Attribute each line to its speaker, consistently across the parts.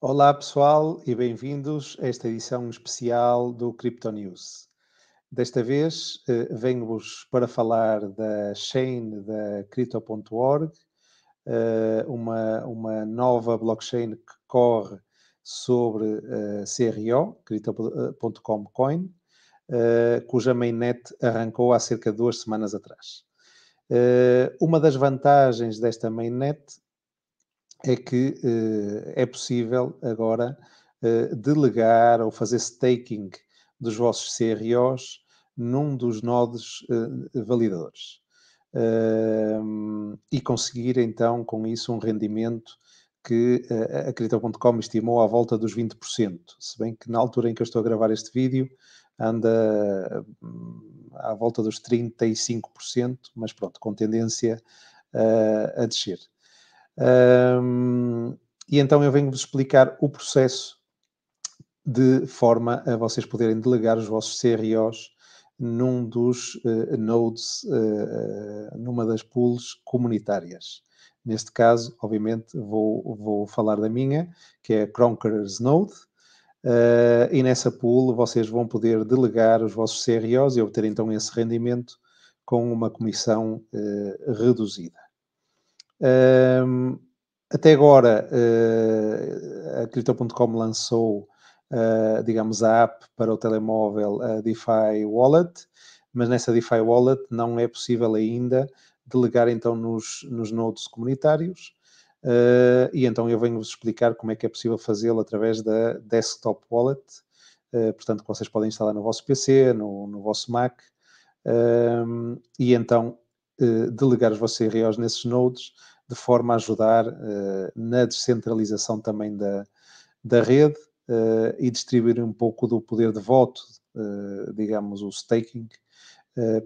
Speaker 1: Olá pessoal e bem-vindos a esta edição especial do Crypto News. Desta vez eh, venho-vos para falar da chain da Crypto.org, eh, uma, uma nova blockchain que corre sobre eh, CRO, Crypto.com Coin, eh, cuja mainnet arrancou há cerca de duas semanas atrás. Eh, uma das vantagens desta mainnet é que eh, é possível agora eh, delegar ou fazer staking dos vossos CROs num dos nodos eh, validadores. e conseguir então com isso um rendimento que a Crypto.com estimou à volta dos 20%, se bem que na altura em que eu estou a gravar este vídeo anda hum, à volta dos 35%, mas pronto, com tendência a descer. Um, e então eu venho-vos explicar o processo de forma a vocês poderem delegar os vossos CROs num dos uh, nodes, uh, numa das pools comunitárias. Neste caso, obviamente, vou, vou falar da minha, que é a Conquerors Node, uh, e nessa pool vocês vão poder delegar os vossos CROs e obter então esse rendimento com uma comissão reduzida. Um, até agora, uh, a Crypto.com lançou, uh, digamos, a app para o telemóvel, a DeFi Wallet, mas nessa DeFi Wallet não é possível ainda delegar então nos, nos nodes comunitários. Uh, e então eu venho-vos explicar como é que é possível fazê-lo através da Desktop Wallet, portanto, que vocês podem instalar no vosso PC, no, no vosso Mac, e então eh, delegar os vossos IROs nesses nodes, de forma a ajudar eh, na descentralização também da, da rede eh, e distribuir um pouco do poder de voto, digamos, o staking,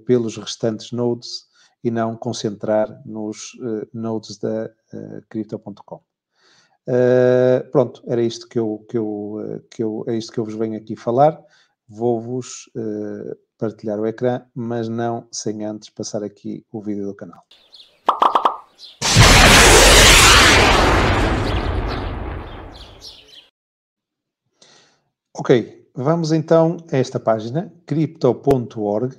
Speaker 1: pelos restantes nodes e não concentrar nos nodes da Crypto.com. Uh, pronto, era isto que eu, que, eu, que eu, é isto que eu vos venho aqui falar. Vou-vos uh, partilhar o ecrã, mas não sem antes passar aqui o vídeo do canal. Ok, vamos então a esta página, crypto.org.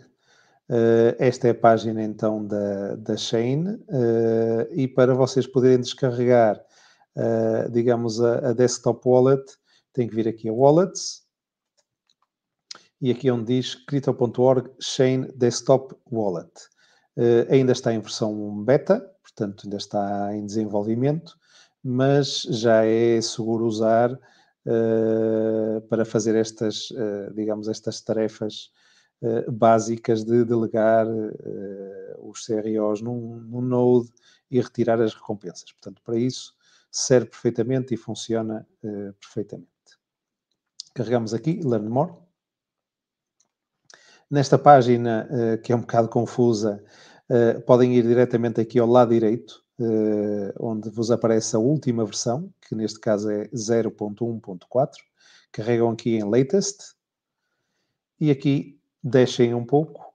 Speaker 1: Eh, esta é a página então da, da Chain eh, e para vocês poderem descarregar, eh, digamos, a, a, desktop wallet, tem que vir aqui a Wallets e aqui é onde diz crypto.org Chain Desktop Wallet. Uh, ainda está em versão beta, portanto ainda está em desenvolvimento, mas já é seguro usar uh, para fazer estas, uh, digamos, estas tarefas básicas de delegar os CROs num, num, node e retirar as recompensas. Portanto, para isso serve perfeitamente e funciona perfeitamente. Carregamos aqui, Learn More. Nesta página, eh, que é um bocado confusa, eh, podem ir diretamente aqui ao lado direito, eh, onde vos aparece a última versão, que neste caso é 0.1.4. Carregam aqui em Latest e aqui deixem um pouco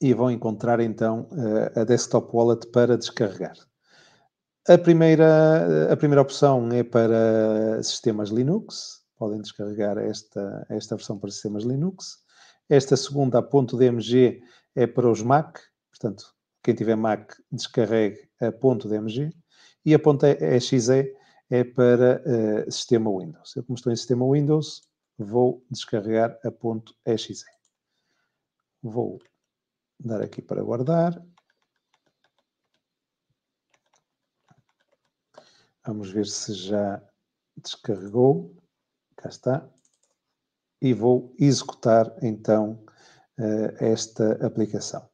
Speaker 1: e vão encontrar então a Desktop Wallet para descarregar. A primeira, a primeira opção é para sistemas Linux, podem descarregar esta, esta versão para sistemas Linux. Esta segunda, a ponto DMG, é para os Mac, portanto, quem tiver Mac, descarregue a ponto DMG. E a EXE é para uh, sistema Windows. Eu, como estou em sistema Windows, vou descarregar a ponto .exe. Vou dar aqui para guardar. Vamos ver se já descarregou. Cá está e vou executar então eh, esta aplicação.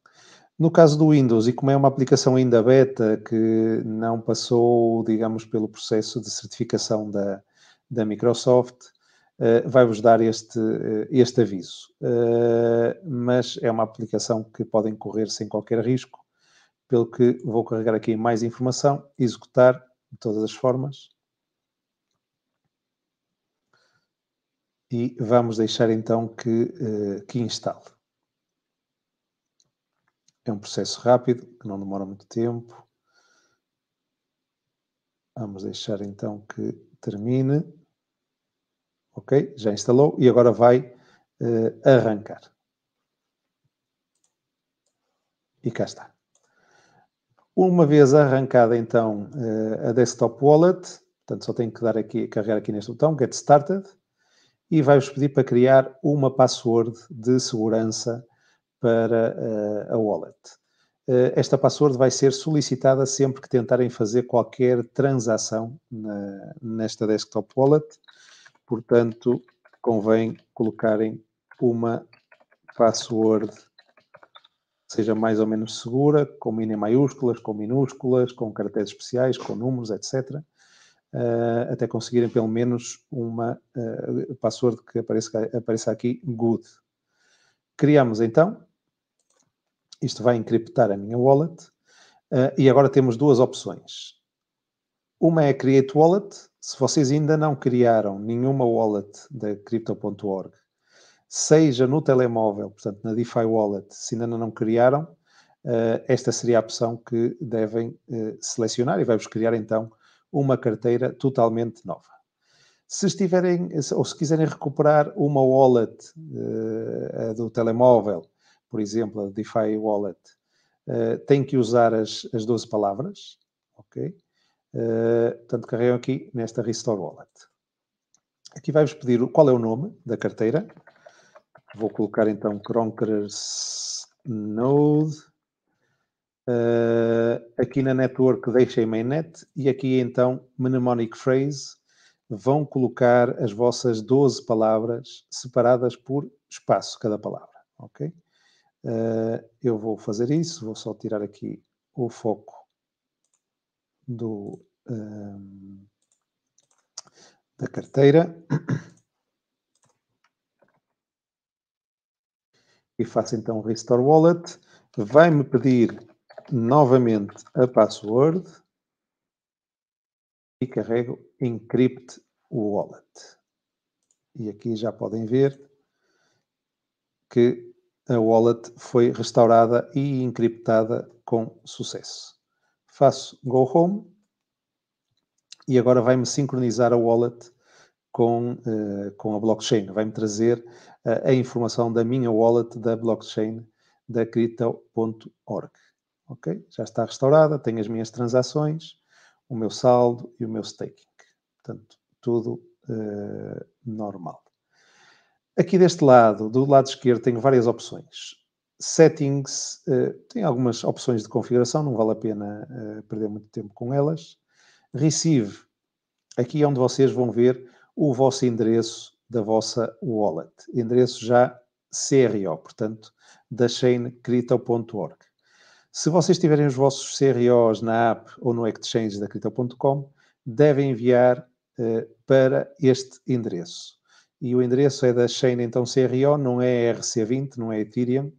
Speaker 1: No caso do Windows, e como é uma aplicação ainda beta que não passou, digamos, pelo processo de certificação da, da Microsoft, uh, vai-vos dar este, eh, este aviso. Uh, mas é uma aplicação que podem correr sem qualquer risco, pelo que vou carregar aqui mais informação, executar de todas as formas. e vamos deixar então que, eh, que instale. É um processo rápido, que não demora muito tempo. Vamos deixar então que termine. Ok, já instalou e agora vai uh, arrancar. E cá está. Uma vez arrancada então uh, a Desktop Wallet, portanto só tenho que dar aqui, carregar aqui neste botão, Get Started e vai-vos pedir para criar uma password de segurança para eh, a wallet. Eh, esta password vai ser solicitada sempre que tentarem fazer qualquer transação na, nesta desktop wallet, portanto, convém colocarem uma password seja mais ou menos segura, com mini maiúsculas, com minúsculas, com caracteres especiais, com números, etc uh, até conseguirem pelo menos uma uh, password que apareça, apareça aqui, good. Criamos então, isto vai encriptar a minha wallet, uh, e agora temos duas opções. Uma é Create Wallet, se vocês ainda não criaram nenhuma wallet da Crypto.org, seja no telemóvel, portanto na DeFi Wallet, se ainda não criaram, esta seria a opção que devem selecionar e vai-vos criar então uma carteira totalmente nova. Se estiverem, ou se quiserem recuperar uma wallet uh, do telemóvel, por exemplo, a DeFi Wallet, uh, têm que usar as, as 12 palavras, ok? Uh, portanto, carregam aqui nesta Restore Wallet. Aqui vai-vos pedir qual é o nome da carteira. Vou colocar então Conquerors Node Uh, aqui na network deixem mainnet e aqui então mnemonic phrase vão colocar as vossas 12 palavras separadas por espaço cada palavra, ok? Uh, eu vou fazer isso, vou só tirar aqui o foco do, um, ah, da carteira e faço então Restore Wallet. Vai-me pedir novamente a password e carrego Encrypt Wallet. E aqui já podem ver que a wallet foi restaurada e encriptada com sucesso. Faço Go Home e agora vai-me sincronizar a wallet com, uh, com a blockchain. Vai-me trazer uh, a informação da minha wallet da blockchain da crypto.org ok? Já está restaurada, tenho as minhas transações, o meu saldo e o meu staking. Portanto, tudo uh, normal. Aqui deste lado, do lado esquerdo, tenho várias opções. Settings, uh, tem algumas opções de configuração, não vale a pena uh, perder muito tempo com elas. Receive, aqui é onde vocês vão ver o vosso endereço da vossa wallet. Endereço já CRO, portanto, da chain crypto.org. Se vocês tiverem os vossos CROs na app ou no exchange da Crypto.com, devem enviar uh, para este endereço. E o endereço é da Chain, então CRO, não é rc 20 não é Ethereum.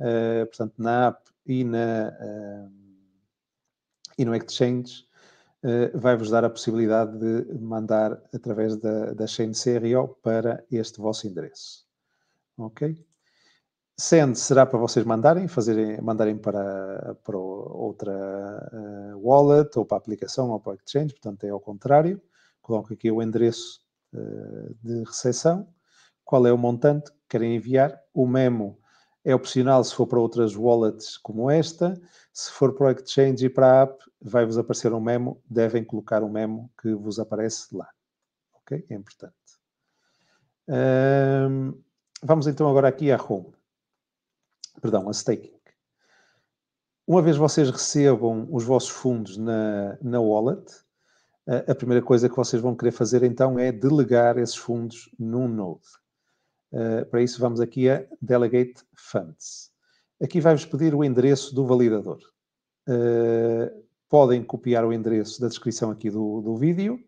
Speaker 1: Uh, portanto, na app e, na, uh, e no exchange vai-vos dar a possibilidade de mandar através da, da Chain CRO para este vosso endereço. Ok? Send será para vocês mandarem, fazerem, mandarem para, para outra uh, wallet, ou para a aplicação, ou para o exchange, portanto é ao contrário. Coloco aqui o endereço uh, de recepção, qual é o montante que querem enviar. O memo é opcional se for para outras wallets como esta. Se for para o exchange e para a app, vai-vos aparecer um memo, devem colocar o um memo que vos aparece lá. Ok? É importante. Um, vamos então agora aqui à home perdão, a staking. Uma vez vocês recebam os vossos fundos na, na wallet, a primeira coisa que vocês vão querer fazer então é delegar esses fundos num node. Eh, para isso, vamos aqui a Delegate Funds. Aqui vai-vos pedir o endereço do validador. Eh, podem copiar o endereço da descrição aqui do, do vídeo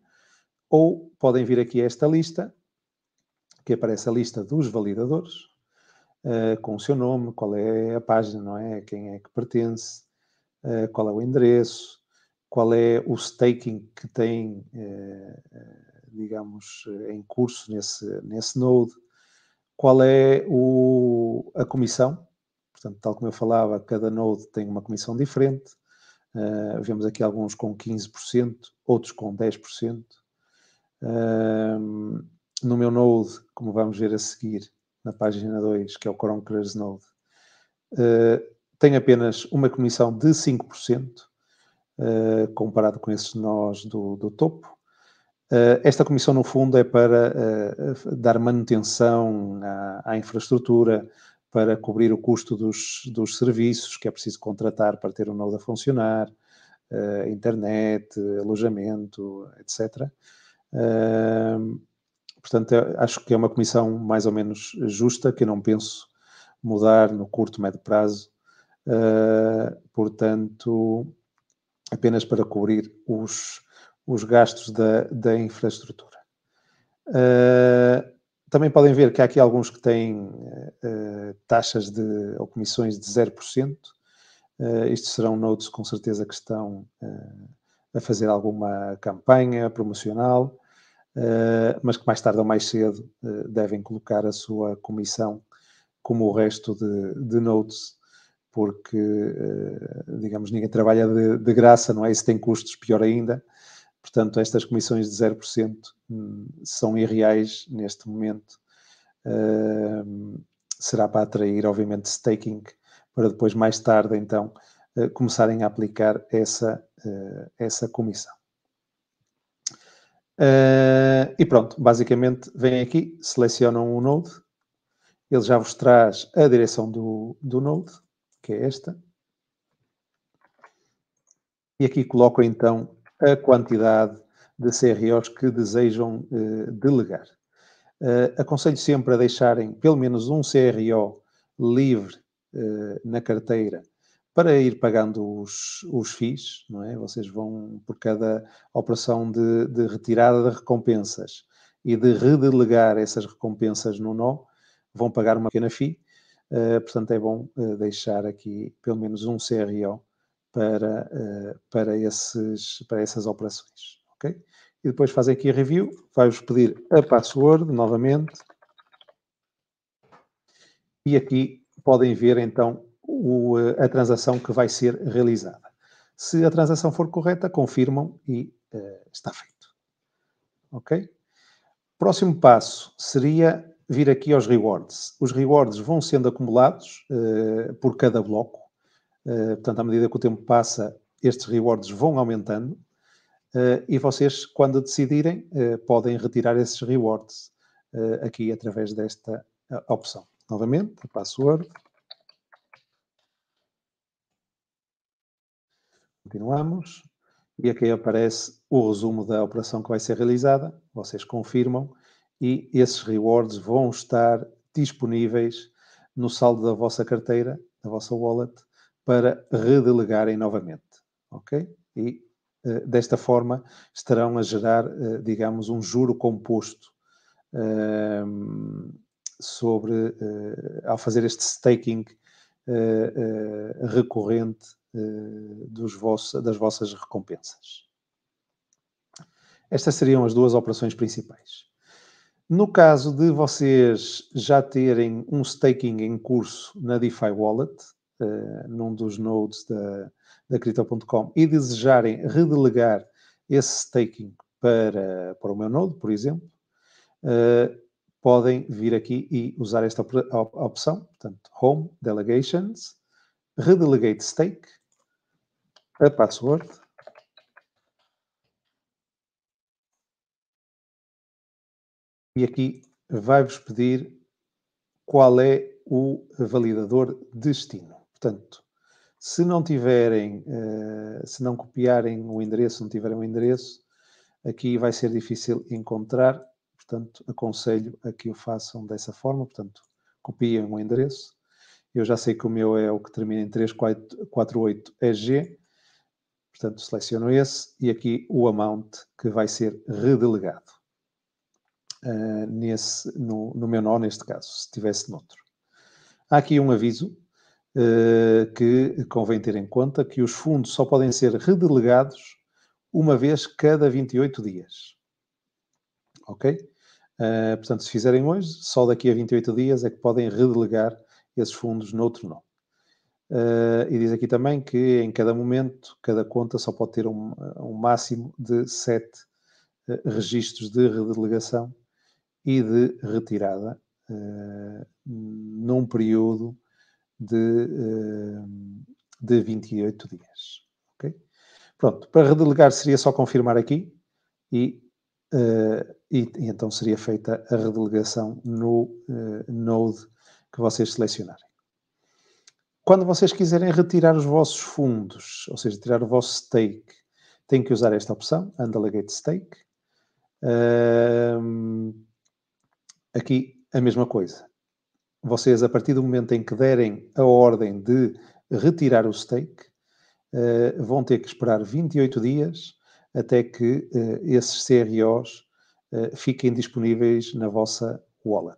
Speaker 1: ou podem vir aqui a esta lista, que aparece a lista dos validadores, eh, com o seu nome, qual é a página, não é? Quem é que pertence, uh, qual é o endereço, qual é o staking que tem, eh, digamos, em curso nesse, nesse node, qual é o, a comissão. Portanto, tal como eu falava, cada node tem uma comissão diferente. Uh, vemos aqui alguns com 15%, outros com 10%. Uh, ehm, no meu node, como vamos ver a seguir, na página 2, que é o Chrome Node, uh, eh, tem apenas uma comissão de 5%, uh, eh, comparado com esses nós do, do topo. Uh, esta comissão, no fundo, é para dar manutenção à, à, infraestrutura, para cobrir o custo dos, dos serviços que é preciso contratar para ter o node a funcionar, internet, alojamento, etc. Uh, Portanto, é, acho que é uma comissão mais ou menos justa, que eu não penso mudar no curto, médio prazo. Uh, portanto, apenas para cobrir os, os gastos da, da infraestrutura. Uh, também podem ver que há aqui alguns que têm uh, taxas de, ou comissões de 0%. Uh, estes serão notes com certeza que estão a fazer alguma campanha promocional. Eh, mas que mais tarde ou mais cedo eh, devem colocar a sua comissão como o resto de, de notes, porque, eh, digamos, ninguém trabalha de, de graça, não é? isso se tem custos, pior ainda. Portanto, estas comissões de 0% hum, são irreais neste momento. Hum, será para atrair, obviamente, staking, para depois, mais tarde, então, começarem a aplicar essa, essa comissão. Uh, e pronto, basicamente vêm aqui, selecionam o Node, ele já vos traz a direção do, do Node, que é esta. E aqui colocam então a quantidade de CROs que desejam uh, delegar. Uh, aconselho sempre a deixarem pelo menos um CRO livre na carteira para ir pagando os, os FIIs, não é? Vocês vão, por cada operação de, de retirada de recompensas e de redelegar essas recompensas no nó, vão pagar uma pequena FII, uh, eh, portanto é bom uh, deixar aqui pelo menos um CRO para, uh, para, esses, para essas operações, ok? E depois fazem aqui a review, vai-vos pedir a password novamente. E aqui podem ver então o, eh, a transação que vai ser realizada. Se a transação for correta, confirmam e uh, está feito. Ok? Próximo passo seria vir aqui aos rewards. Os rewards vão sendo acumulados uh, por cada bloco. Uh, portanto, à medida que o tempo passa, estes rewards vão aumentando. Uh, e vocês, quando decidirem, podem retirar esses rewards aqui através desta opção. Novamente, password, Continuamos. E aqui aparece o resumo da operação que vai ser realizada. Vocês confirmam e esses rewards vão estar disponíveis no saldo da vossa carteira, da vossa wallet, para redelegarem novamente. Ok? E eh, desta forma estarão a gerar, eh, digamos, um juro composto ehm, sobre, eh, ao fazer este staking recorrente eh, dos das vossas recompensas. Estas seriam as duas operações principais. No caso de vocês já terem um staking em curso na DeFi Wallet, uh, num dos nodes da, da Crypto.com, e desejarem redelegar esse staking para, para o meu node, por exemplo, uh, podem vir aqui e usar esta op opção, portanto, Home Delegations, Redelegate Stake, a password. E aqui vai-vos pedir qual é o validador destino. Portanto, se não tiverem, eh, se não copiarem o endereço, não tiverem o endereço, aqui vai ser difícil encontrar, portanto, aconselho a que o façam dessa forma, portanto, copiem o endereço. Eu já sei que o meu é o que termina em 348EG, Portanto, seleciono esse e aqui o amount que vai ser redelegado. Uh, nesse, no, no meu nó, neste caso, se tivesse noutro. Há aqui um aviso uh, que convém ter em conta, que os fundos só podem ser redelegados uma vez cada 28 dias. Ok? Uh, portanto, se fizerem hoje, só daqui a 28 dias é que podem redelegar esses fundos noutro nó. Uh, e diz aqui também que em cada momento, cada conta só pode ter um, um máximo de sete uh, registros de redelegação e de retirada uh, num período de, uh, de 28 dias. Okay? Pronto, para redelegar seria só confirmar aqui e, e, e então seria feita a redelegação no Node que vocês selecionarem. Quando vocês quiserem retirar os vossos fundos, ou seja, tirar o vosso stake, têm que usar esta opção, Undelegate Stake. Uh, aqui a mesma coisa. Vocês, a partir do momento em que derem a ordem de retirar o stake, uh, vão ter que esperar 28 dias até que uh, esses CROs eh, fiquem disponíveis na vossa wallet.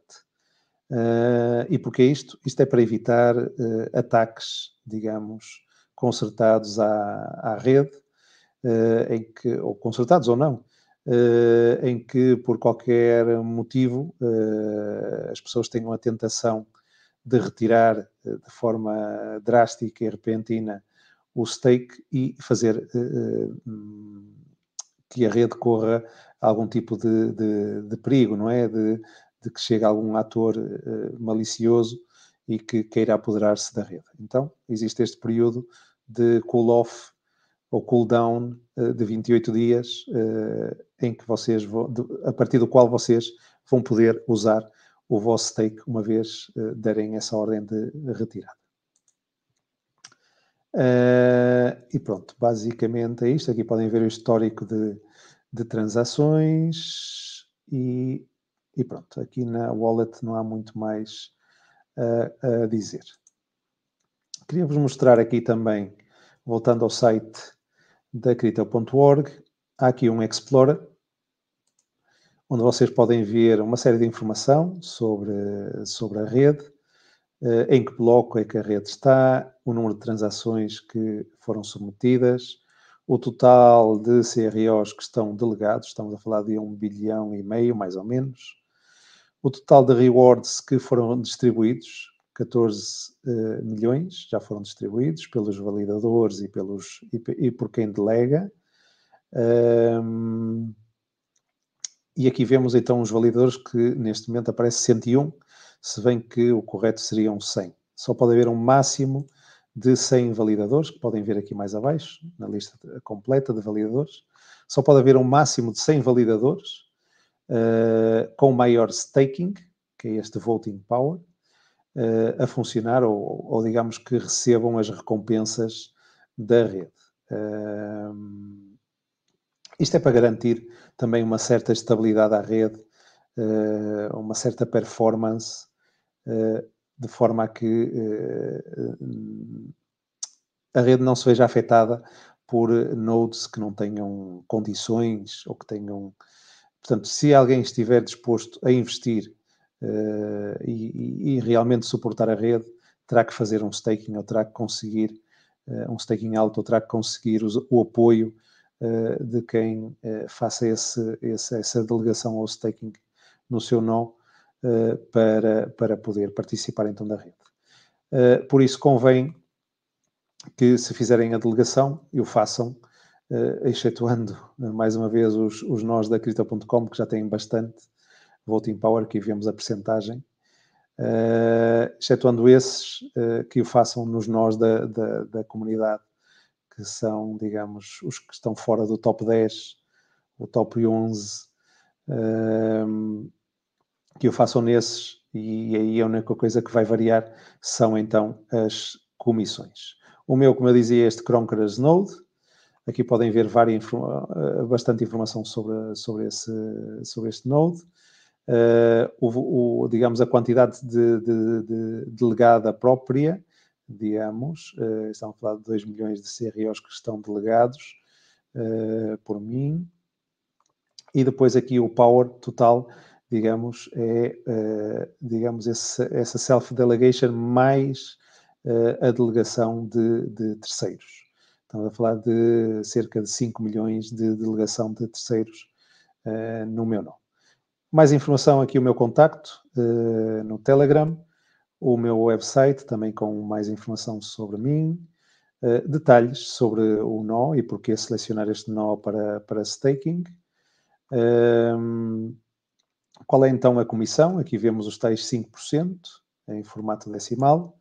Speaker 1: Uh, e porquê é isto? Isto é para evitar uh, ataques, digamos, concertados à, à rede, uh, em que, ou concertados ou não, em que por qualquer motivo as pessoas tenham a tentação de retirar de forma drástica e repentina o stake e fazer que a rede corra algum tipo de, de, de perigo, não é? De, de que chegue algum ator uh, malicioso e que queira apoderar-se da rede. Então, existe este período de cool-off ou cool-down uh, eh, de 28 dias, uh, em que vocês vão, de, a partir do qual vocês vão poder usar o vosso stake uma vez uh, derem essa ordem de retirada. e pronto, basicamente é isto. Aqui podem ver o histórico de, de transações e e pronto, aqui na wallet não há muito mais eh, a dizer. Queria-vos mostrar aqui também, voltando ao site da Crypto.org, há aqui um Explorer, onde vocês podem ver uma série de informação sobre, sobre a rede, eh, em que bloco é que a rede está, o número de transações que foram submetidas, o total de CROs que estão delegados, estamos a falar de um bilhão e meio, mais ou menos, o total de rewards que foram distribuídos, 14 uh, eh, milhões, já foram distribuídos pelos validadores e, pelos, e, e por quem delega. Um, e aqui vemos então os validadores que neste momento aparece 101, se bem que o correto seriam 100. Só pode haver um máximo de 100 validadores, que podem ver aqui mais abaixo, na lista completa de validadores. Só pode haver um máximo de 100 validadores eh, com maior staking, que é este voting power, uh, a funcionar ou, ou, digamos que recebam as recompensas da rede. Uh, isto é para garantir também uma certa estabilidade à rede, uma certa performance, de forma a que a rede não se veja afetada por nodes que não tenham condições ou que tenham Portanto, se alguém estiver disposto a investir uh, e, e, realmente suportar a rede, terá que fazer um staking ou terá que conseguir uh, um staking alto ou terá que conseguir o, o apoio uh, de quem faça esse, esse, essa delegação ou staking no seu nó para, para poder participar então da rede. por isso convém que se fizerem a delegação e o façam eh, excetuando eh, mais uma vez os, os nós da Crypto.com, que já têm bastante, Voting Power, que vemos a percentagem, uh, excetuando esses uh, que o façam nos nós da, da, da, comunidade, que são, digamos, os que estão fora do top 10, o top 11, uh, ehm, que o façam nesses, e aí a única coisa que vai variar são então as comissões. O meu, como eu dizia, é este Cronkers Node, Aqui podem ver várias, eh, bastante informação sobre, sobre, esse, sobre este node. Uh, eh, o, o, digamos, a quantidade de, de, de delegada própria, digamos, uh, estamos a falar de 2 milhões de CROs que estão delegados uh, por mim, e depois aqui o power total, digamos, é, digamos, esse, essa self-delegation mais a delegação de, de terceiros. Estamos a falar de cerca de 5 milhões de delegação de terceiros uh, no meu nome. Mais informação aqui o meu contacto uh, no Telegram, o meu website também com mais informação sobre mim, uh, detalhes sobre o nó e porquê selecionar este nó para, para staking. Ehm, qual é então a comissão? Aqui vemos os tais 5% em formato decimal.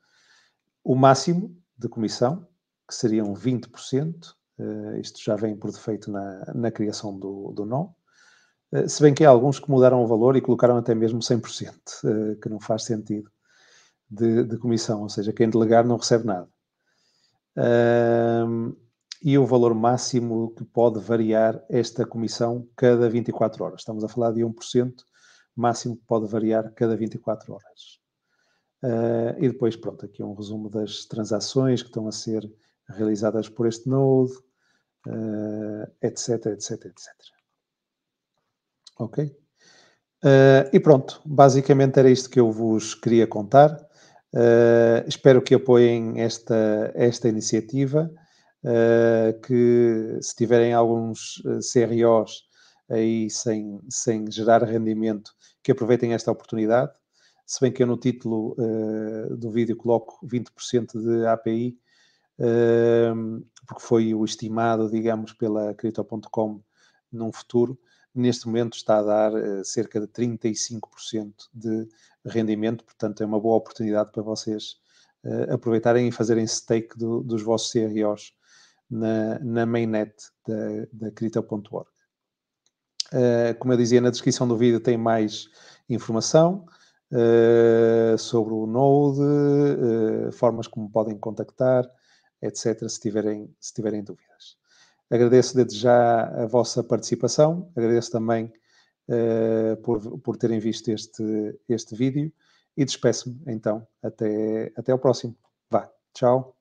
Speaker 1: O máximo de comissão, que seriam 20%. Uh, eh, isto já vem por defeito na, na criação do, do Uh, se bem que há alguns que mudaram o valor e colocaram até mesmo 100%, uh, eh, que não faz sentido, de, de, comissão. Ou seja, quem delegar não recebe nada. e o valor máximo que pode variar esta comissão cada 24 horas. Estamos a falar de 1% máximo que pode variar cada 24 horas. Uh, e depois, pronto, aqui é um resumo das transações que estão a ser realizadas por este node, eh, etc, etc, etc. Ok? Eh, e pronto, basicamente era isto que eu vos queria contar. Eh, espero que apoiem esta, esta iniciativa, que se tiverem alguns CROs aí sem, sem gerar rendimento, que aproveitem esta oportunidade. Se bem que eu no título uh, do vídeo coloco 20% de API, porque foi o estimado, digamos, pela Crypto.com num futuro, neste momento está a dar eh, cerca de 35% de rendimento, portanto é uma boa oportunidade para vocês eh, aproveitarem e fazerem stake do, dos vossos CROs na, na mainnet da, da Crypto.org. Eh, como eu dizia, na descrição do vídeo tem mais informação. Uh, sobre o Node, uh, formas como podem contactar, etc., se tiverem, se tiverem dúvidas. Agradeço desde já a vossa participação, agradeço também uh, por, por terem visto este, este vídeo e despeço-me então até, até ao próximo. Vá, tchau.